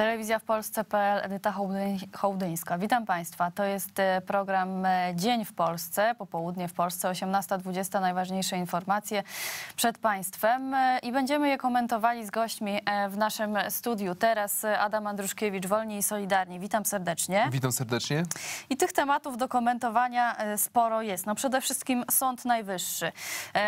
Telewizja w Polsce.pl, Edyta Hołdyńska. Witam Państwa. To jest e, program e, Dzień w Polsce, popołudnie w Polsce, 18.20. Najważniejsze informacje przed Państwem e, i będziemy je komentowali z gośćmi w naszym studiu. Teraz Adam Andruszkiewicz, Wolni i Solidarni. Witam serdecznie. Witam serdecznie. I tych tematów do komentowania sporo jest. No przede wszystkim Sąd Najwyższy.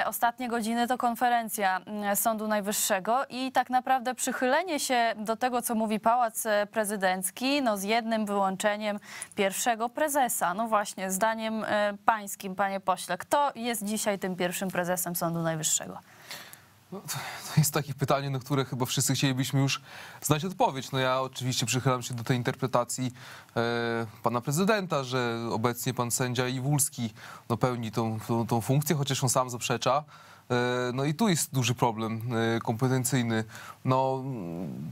Ostatnie godziny to konferencja Sądu Najwyższego i tak naprawdę przychylenie się do tego, co mówi Pałac Pałac Prezydencki, no z jednym wyłączeniem pierwszego prezesa. No właśnie, zdaniem e, pańskim, panie pośle, kto jest dzisiaj tym pierwszym prezesem Sądu Najwyższego? No, to jest takie pytanie, na które chyba wszyscy chcielibyśmy już znać odpowiedź. No ja oczywiście przychylam się do tej interpretacji e, pana prezydenta, że obecnie pan sędzia Iwulski no, pełni tą, tą, tą funkcję, chociaż on sam zaprzecza. E, no i tu jest duży problem e, kompetencyjny. No,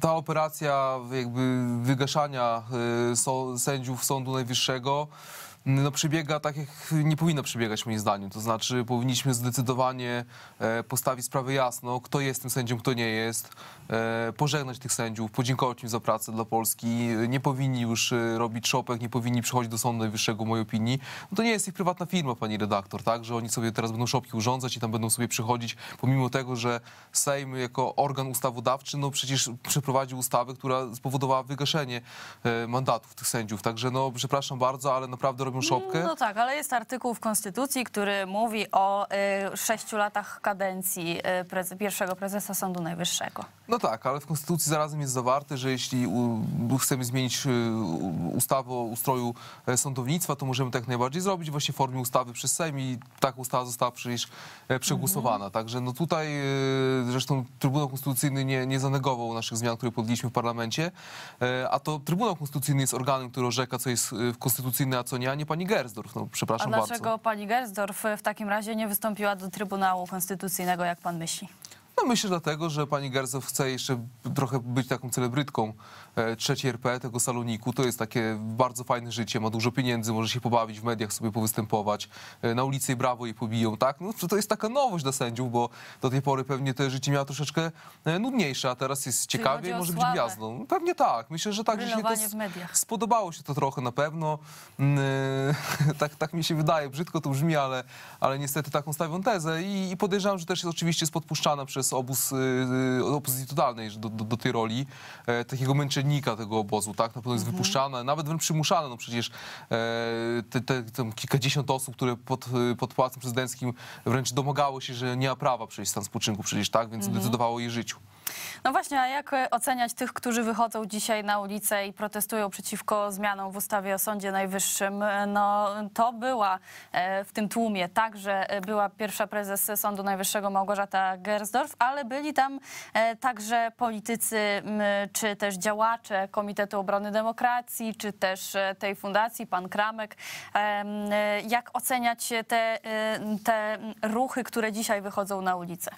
ta operacja jakby wygaszania e, sędziów Sądu Najwyższego no, przybiega tak, jak nie powinno przybiegać moim zdaniem. To znaczy powinniśmy zdecydowanie e, postawić sprawę jasno, kto jest tym sędzią, kto nie jest, e, pożegnać tych sędziów, podziękować im za pracę dla Polski. Nie powinni już e, robić szopek, nie powinni przychodzić do Sądu Najwyższego, w mojej opinii. No to nie jest ich prywatna firma, pani redaktor, tak? Że oni sobie teraz będą szopki urządzać i tam będą sobie przychodzić, pomimo tego, że Sejm jako organ ustawodawczy, no przecież przeprowadził ustawę, która spowodowała wygaszenie mandatów tych sędziów. Także no przepraszam bardzo, ale naprawdę szopkę? Mm, no tak, ale jest artykuł w Konstytucji, który mówi o y, sześciu latach kadencji y, prez, pierwszego prezesa Sądu Najwyższego. No tak, ale w Konstytucji zarazem jest zawarte, że jeśli u, chcemy zmienić y, ustawę o ustroju e, sądownictwa, to możemy tak najbardziej zrobić właśnie w formie ustawy przez Sejm i taka ustawa została przecież e, przegłosowana. Mhm. Także no tutaj e, zresztą Trybunał Konstytucyjny nie, nie zanegował naszych zmian, które podjęliśmy w parlamencie, a to Trybunał Konstytucyjny jest organem, który orzeka, co jest konstytucyjne, a co nie, nie pani Gersdorf. No, przepraszam A bardzo. dlaczego pani Gersdorf w takim razie nie wystąpiła do Trybunału Konstytucyjnego, jak pan myśli? No myślę dlatego, że pani Gerzow chce jeszcze trochę być taką celebrytką e, trzeciej RP, tego saloniku. To jest takie bardzo fajne życie, ma dużo pieniędzy, może się pobawić w mediach, sobie powystępować. E, na ulicy brawo jej pobiją, tak? No to jest taka nowość dla sędziów, bo do tej pory pewnie to życie miało troszeczkę e, nudniejsze, a teraz jest ciekawiej, może być gwiazdą. No, pewnie tak. Myślę, że tak, że się to spodobało się to trochę na pewno. Mm, tak, tak mi się wydaje, brzydko to brzmi, ale, ale niestety taką stawią tezę i, i podejrzewam, że też jest oczywiście spodpuszczana przez obóz, obóz y, y, opozycji totalnej do, do, do, tej roli e, takiego męczennika tego obozu, tak? Na pewno jest mhm. wypuszczane, nawet wręcz przymuszane, no przecież e, te, te, tam kilkadziesiąt osób, które pod, y, pod Prezydenckim wręcz domagało się, że nie ma prawa przejść stan spoczynku przecież, tak? Więc mhm. decydowało o jej życiu. No właśnie, a jak e, oceniać tych, którzy wychodzą dzisiaj na ulicę i protestują przeciwko zmianom w ustawie o Sądzie Najwyższym? E, no to była e, w tym tłumie także była pierwsza prezes Sądu Najwyższego Małgorzata Gersdorf, ale byli tam także politycy czy też działacze Komitetu Obrony Demokracji, czy też tej fundacji, pan Kramek. Jak oceniać te, te ruchy, które dzisiaj wychodzą na ulicę?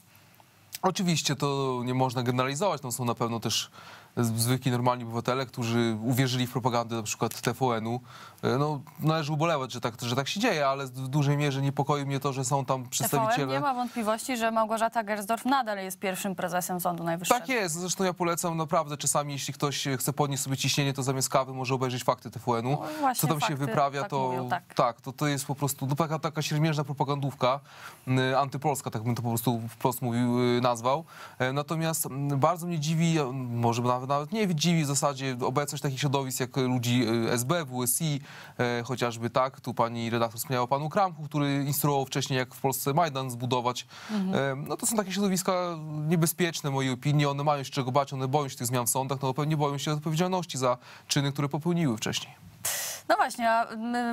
Oczywiście to nie można generalizować, no są na pewno też zwykli, normalni obywatele, którzy uwierzyli w propagandę na przykład TVN-u. E, no, należy ubolewać, że tak, że tak się dzieje, ale w dużej mierze niepokoi mnie to, że są tam przedstawiciele... TVN nie ma wątpliwości, że Małgorzata Gersdorf nadal jest pierwszym prezesem Sądu Najwyższego. Tak jest, zresztą ja polecam naprawdę czasami, jeśli ktoś chce podnieść sobie ciśnienie, to zamiast kawy może obejrzeć fakty TVN-u. No, Co tam się wyprawia, tak to, mówią, tak. tak. to to jest po prostu no, taka, taka siermiężna propagandówka, antypolska, tak bym to po prostu wprost mówił, y, nazwał. E, natomiast bardzo mnie dziwi, może nawet nawet nie dziwi w zasadzie obecność takich środowisk jak ludzi e, SB, WSI, e, chociażby tak, tu pani redaktor wspomniała o panu Kramku, który instruował wcześniej, jak w Polsce Majdan zbudować. Mhm. E, no to są takie środowiska niebezpieczne, mojej opinii, one mają się czego bać, one boją się tych zmian w sądach, no pewnie boją się odpowiedzialności za czyny, które popełniły wcześniej. No właśnie,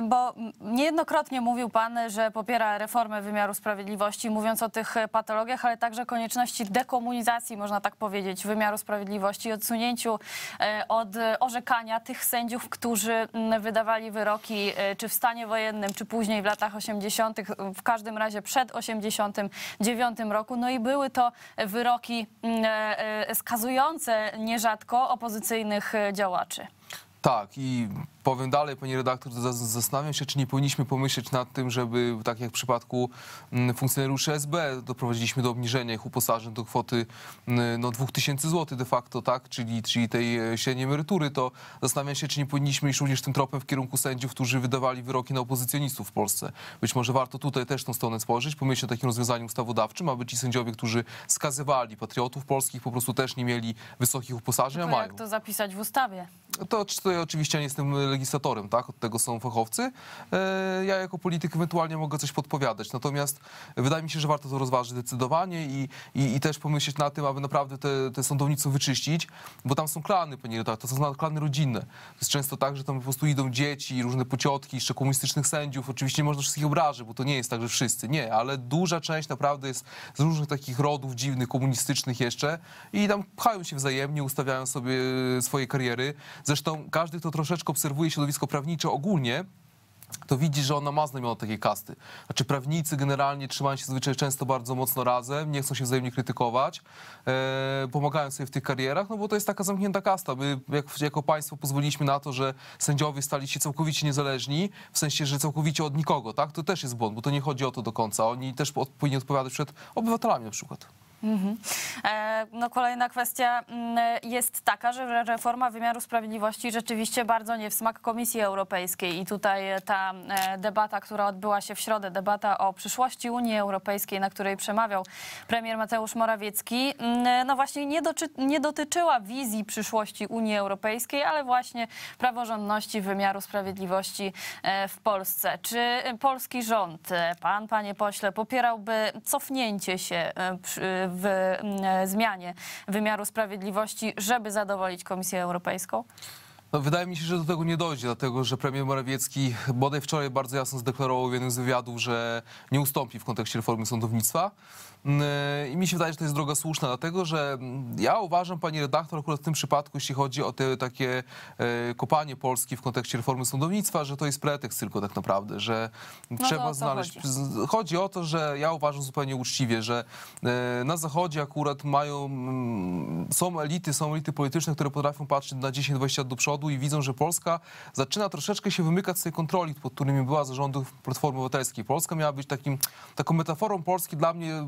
bo niejednokrotnie mówił pan, że popiera reformę wymiaru sprawiedliwości, mówiąc o tych patologiach, ale także konieczności dekomunizacji, można tak powiedzieć, wymiaru sprawiedliwości, odsunięciu e, od orzekania tych sędziów, którzy wydawali wyroki e, czy w stanie wojennym, czy później w latach 80., w każdym razie przed 89 roku. No i były to wyroki e, skazujące nierzadko opozycyjnych działaczy. Tak, i Powiem dalej, panie redaktor, zastanawiam się, czy nie powinniśmy pomyśleć nad tym, żeby tak jak w przypadku mm, funkcjonariuszy SB doprowadziliśmy do obniżenia ich uposażeń do kwoty mm, no, 2000 zł de facto, tak, czyli, czyli tej e, średniej emerytury, to zastanawiam się, czy nie powinniśmy iść również tym tropem w kierunku sędziów, którzy wydawali wyroki na opozycjonistów w Polsce. Być może warto tutaj też tą stronę spojrzeć, pomyśleć o takim rozwiązaniu ustawodawczym, aby ci sędziowie, którzy skazywali patriotów polskich, po prostu też nie mieli wysokich uposażeń, a mają. jak to zapisać w ustawie? To, to ja oczywiście nie jestem legislatorem, tak? Od tego są fachowcy. E, ja jako polityk ewentualnie mogę coś podpowiadać. Natomiast wydaje mi się, że warto to rozważyć zdecydowanie i, i, i też pomyśleć na tym, aby naprawdę te, te sądownictwo wyczyścić, bo tam są klany, panie tak? to są klany rodzinne. To jest często tak, że tam po prostu idą dzieci, różne pociotki, jeszcze komunistycznych sędziów. Oczywiście nie można wszystkich obrażyć, bo to nie jest tak, że wszyscy. Nie, ale duża część naprawdę jest z różnych takich rodów dziwnych, komunistycznych jeszcze i tam pchają się wzajemnie, ustawiają sobie swoje kariery. Zresztą każdy, kto troszeczkę obserwuje obserwuje środowisko prawnicze ogólnie, to widzi, że ona ma znamiona takiej kasty. Znaczy prawnicy generalnie trzymają się zwyczaj często bardzo mocno razem, nie chcą się wzajemnie krytykować, e, pomagają sobie w tych karierach, no bo to jest taka zamknięta kasta. My jak, jako państwo pozwoliliśmy na to, że sędziowie stali się całkowicie niezależni, w sensie, że całkowicie od nikogo, tak? To też jest błąd, bo to nie chodzi o to do końca. Oni też powinni odpowiadać przed obywatelami na przykład. Mhm. E, no, kolejna kwestia mm, jest taka, że reforma wymiaru sprawiedliwości rzeczywiście bardzo nie w smak Komisji Europejskiej i tutaj e, ta e, debata, która odbyła się w środę, debata o przyszłości Unii Europejskiej, na której przemawiał premier Mateusz Morawiecki, mm, no właśnie nie, doczy, nie dotyczyła wizji przyszłości Unii Europejskiej, ale właśnie praworządności wymiaru sprawiedliwości w Polsce. Czy polski rząd, pan, panie pośle, popierałby cofnięcie się w mm, e, zmianie wymiaru sprawiedliwości, żeby zadowolić Komisję Europejską? No, wydaje mi się, że do tego nie dojdzie, dlatego że premier Morawiecki bodaj wczoraj bardzo jasno zdeklarował w jednym z wywiadów, że nie ustąpi w kontekście reformy sądownictwa. Mm, y, I mi się wydaje, że to jest droga słuszna, dlatego że mm, ja uważam, pani redaktor, akurat w tym przypadku, jeśli chodzi o te takie e, kopanie Polski w kontekście reformy sądownictwa, że to jest pretekst tylko tak naprawdę, że no trzeba znaleźć. Chodzi. chodzi. o to, że ja uważam zupełnie uczciwie, że e, na Zachodzie akurat mają, mm, są elity, są elity polityczne, które potrafią patrzeć na 10-20 lat do przodu i widzą, że Polska zaczyna troszeczkę się wymykać z tej kontroli, pod którymi była zarządów Platformy Obywatelskiej. Polska miała być takim, taką metaforą Polski dla mnie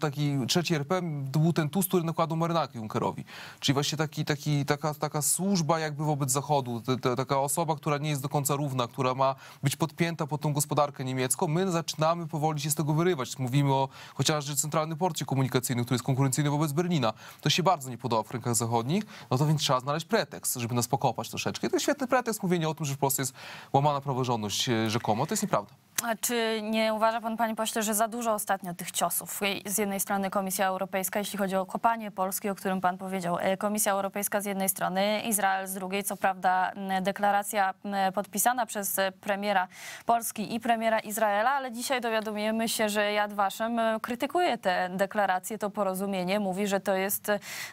taki trzeci RP był ten tuz, który nakładał marynarkę Junckerowi. Czyli właśnie taki, taki, taka, taka służba jakby wobec Zachodu, taka osoba, która nie jest do końca równa, która ma być podpięta pod tą gospodarkę niemiecką. My zaczynamy powoli się z tego wyrywać. Mówimy o chociażby centralnym porcie komunikacyjnym, który jest konkurencyjny wobec Berlina. To się bardzo nie podoba w rękach zachodnich, no to więc trzeba znaleźć pretekst, żeby nas pokopać troszeczkę. I to jest świetny pretekst mówienia o tym, że w Polsce jest łamana praworządność e, rzekomo. To jest nieprawda. A czy nie uważa pan, panie pośle, że za dużo ostatnio tych ciosów? Z jednej strony Komisja Europejska, jeśli chodzi o kopanie Polski, o którym pan powiedział, e, Komisja Europejska z jednej strony, Izrael z drugiej, co prawda deklaracja podpisana przez e, premiera Polski i premiera Izraela, ale dzisiaj dowiadujemy się, że Jad Waszem e, krytykuje tę deklarację, to porozumienie, mówi, że to jest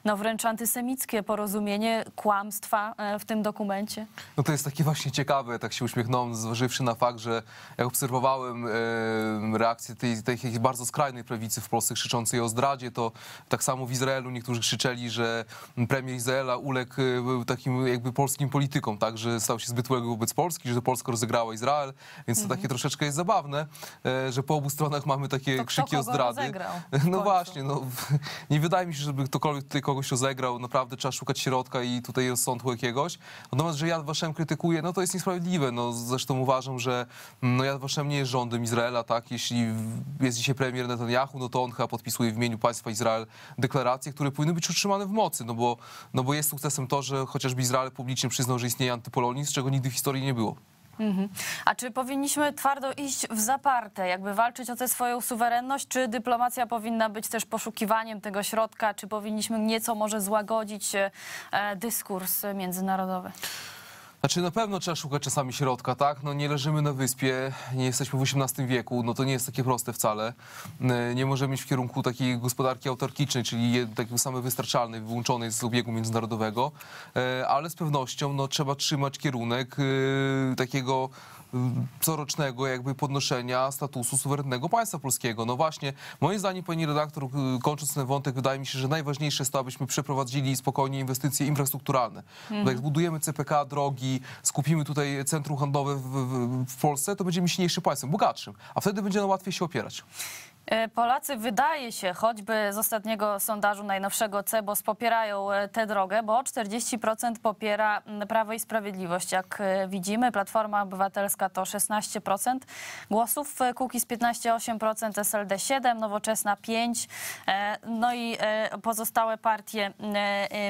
no, wręcz antysemickie porozumienie kłamstwa w tym dokumencie. No to jest takie właśnie ciekawe, tak się uśmiechnąłem, zważywszy na fakt, że jak obserwuję obserwowałem reakcję tej, tej, bardzo skrajnej prawicy w Polsce krzyczącej o zdradzie, to tak samo w Izraelu niektórzy krzyczeli, że premier Izraela uległ e, takim jakby polskim politykom, tak, że stał się zbyt uległy wobec Polski, że Polska rozegrała Izrael, więc to takie mhm. troszeczkę jest zabawne, e, że po obu stronach mamy takie to krzyki o zdrady. no właśnie, no, nie wydaje mi się, żeby ktokolwiek tutaj kogoś rozegrał, naprawdę trzeba szukać środka i tutaj rozsądku jakiegoś. Natomiast, że Jad Waszem krytykuje, no to jest niesprawiedliwe, no zresztą uważam, że mm, no Jad Waszem mnie rządem Izraela, tak? Jeśli jest dzisiaj premier Netanyahu, no to on chyba podpisuje w imieniu państwa Izrael deklaracje, które powinny być utrzymane w mocy, no bo, no bo jest sukcesem to, że chociażby Izrael publicznie przyznał, że istnieje antypolonizm, czego nigdy w historii nie było. Mhm. A czy powinniśmy twardo iść w zaparte, jakby walczyć o tę swoją suwerenność, czy dyplomacja powinna być też poszukiwaniem tego środka, czy powinniśmy nieco może złagodzić e, dyskurs międzynarodowy? Znaczy na pewno trzeba szukać czasami środka, tak? No nie leżymy na wyspie, nie jesteśmy w XVIII wieku, no to nie jest takie proste wcale. Nie możemy iść w kierunku takiej gospodarki autarkicznej, czyli takiej wystarczalnej, wyłączonej z obiegu międzynarodowego, e, ale z pewnością no, trzeba trzymać kierunek y, takiego Y, corocznego jakby podnoszenia statusu suwerennego państwa polskiego. No właśnie, moim zdaniem, pani redaktor, y, kończąc ten wątek, wydaje mi się, że najważniejsze jest to, abyśmy przeprowadzili spokojnie inwestycje infrastrukturalne. Mhm. Jak zbudujemy CPK, drogi, skupimy tutaj centrum handlowe w, w, w Polsce, to będziemy silniejszym państwem, bogatszym, a wtedy będzie nam łatwiej się opierać. E, Polacy wydaje się, choćby z ostatniego sondażu najnowszego CEBOS popierają e, tę drogę, bo 40% popiera Prawo i Sprawiedliwość. Jak e, widzimy, Platforma Obywatelska to 16% głosów, Kukiz 15,8%, SLD 7%, Nowoczesna 5%, no i pozostałe partie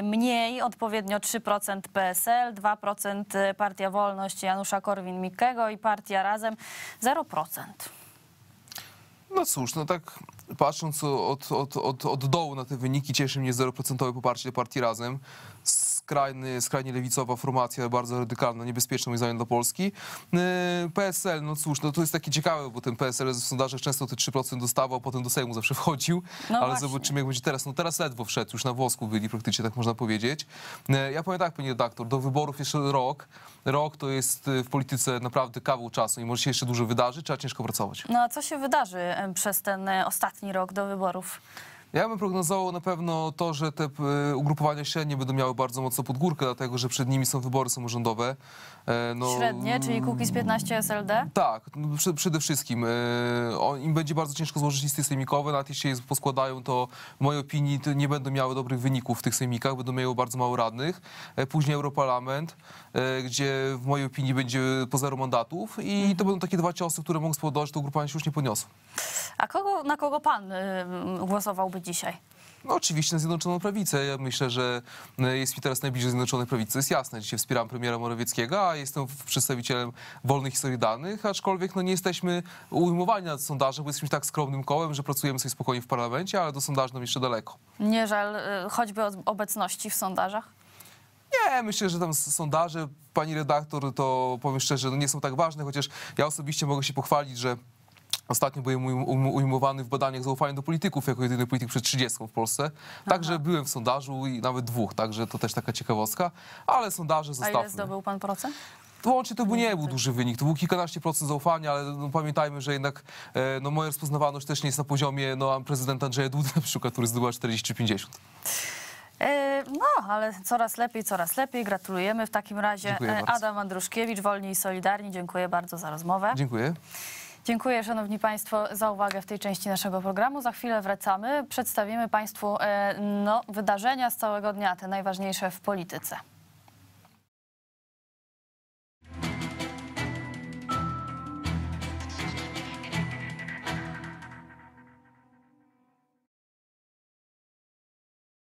mniej, odpowiednio 3% PSL, 2% Partia Wolność Janusza Korwin-Mikkego i Partia Razem 0%. No cóż, no tak patrząc od, od, od, od dołu na te wyniki, cieszy mnie 0% poparcie partii Razem skrajny, skrajnie lewicowa formacja, bardzo radykalna, niebezpieczna moim zdaniem dla Polski. Y, PSL, no cóż, no to jest takie ciekawe, bo ten PSL w sondażach często te 3% dostawał, a potem do Sejmu zawsze wchodził, no ale właśnie. zobaczymy jak będzie teraz. No teraz ledwo wszedł, już na włosku byli praktycznie, tak można powiedzieć. Y, ja powiem tak, panie redaktor, do wyborów jeszcze rok. Rok to jest y, w polityce naprawdę kawał czasu i może się jeszcze dużo wydarzy, trzeba ciężko pracować. No a co się wydarzy przez ten ostatni rok do wyborów? Ja bym prognozował na pewno to, że te e, ugrupowania średnie będą miały bardzo mocno pod górkę, dlatego że przed nimi są wybory samorządowe. E, no, Średnie, czyli Kukiz 15 SLD? Tak, no, przede wszystkim. E, im będzie bardzo ciężko złożyć listy sejmikowe, nawet jeśli je poskładają, to w mojej opinii nie będą miały dobrych wyników w tych sejmikach, będą miały bardzo mało radnych. E, później Europarlament, gdzie w mojej opinii będzie po zero mandatów i mhm. to będą takie dwa ciosy, które mogą spowodować, że to grupa się już nie poniosło. A kogo, na kogo pan y, głosowałby dzisiaj? No oczywiście na Zjednoczoną Prawicę. Ja myślę, że e, jest mi teraz najbliżej Zjednoczonej Prawicy. To jest jasne. Dzisiaj wspieram premiera Morawieckiego, a jestem przedstawicielem wolnych historii danych, aczkolwiek no, nie jesteśmy ujmowani nad sondażach, bo jesteśmy tak skromnym kołem, że pracujemy sobie spokojnie w parlamencie, ale do sondaży nam jeszcze daleko. Nie żal e, choćby obecności w sondażach? Nie, myślę, że tam sondaże, pani redaktor, to powiem szczerze, no nie są tak ważne, chociaż ja osobiście mogę się pochwalić, że Ostatnio byłem ujmowany w badaniach zaufania do polityków jako jedyny polityk przed 30 w Polsce. Także Aha. byłem w sondażu i nawet dwóch, także to też taka ciekawostka. Ale sondaże zostały. A ile zdobył pan procent? Łącznie to nie był duży wynik, to było kilkanaście procent zaufania, ale no, pamiętajmy, że jednak e, no, moja rozpoznawalność też nie jest na poziomie no, prezydenta Andrzeja Duda, na przykład, który zdobyła 40 50. E, no, ale coraz lepiej, coraz lepiej. Gratulujemy w takim razie. E, Adam Andruszkiewicz, Wolni i Solidarni, dziękuję bardzo za rozmowę. Dziękuję. Dziękuję Szanowni Państwo za uwagę w tej części naszego programu. Za chwilę wracamy. Przedstawimy Państwu e, no, wydarzenia z całego dnia, te najważniejsze w polityce.